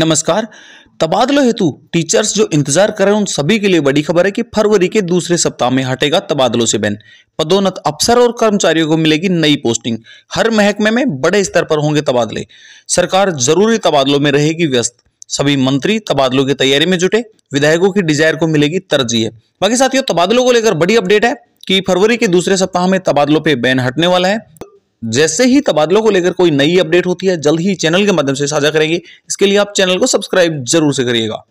नमस्कार तबादलों हेतु टीचर्स जो इंतजार कर रहे हैं उन सभी के लिए बड़ी खबर है कि फरवरी के दूसरे सप्ताह में हटेगा तबादलों से बैन पदोन्नत अफसर और कर्मचारियों को मिलेगी नई पोस्टिंग हर महकमे में बड़े स्तर पर होंगे तबादले सरकार जरूरी तबादलों में रहेगी व्यस्त सभी मंत्री तबादलों की तैयारी में जुटे विधायकों की डिजायर को मिलेगी तरजीह बाकी साथियों तबादलों को लेकर बड़ी अपडेट है कि फरवरी के दूसरे सप्ताह में तबादलों पर बैन हटने वाला है जैसे ही तबादलों को लेकर कोई नई अपडेट होती है जल्द ही चैनल के माध्यम से साझा करेंगे इसके लिए आप चैनल को सब्सक्राइब जरूर से करिएगा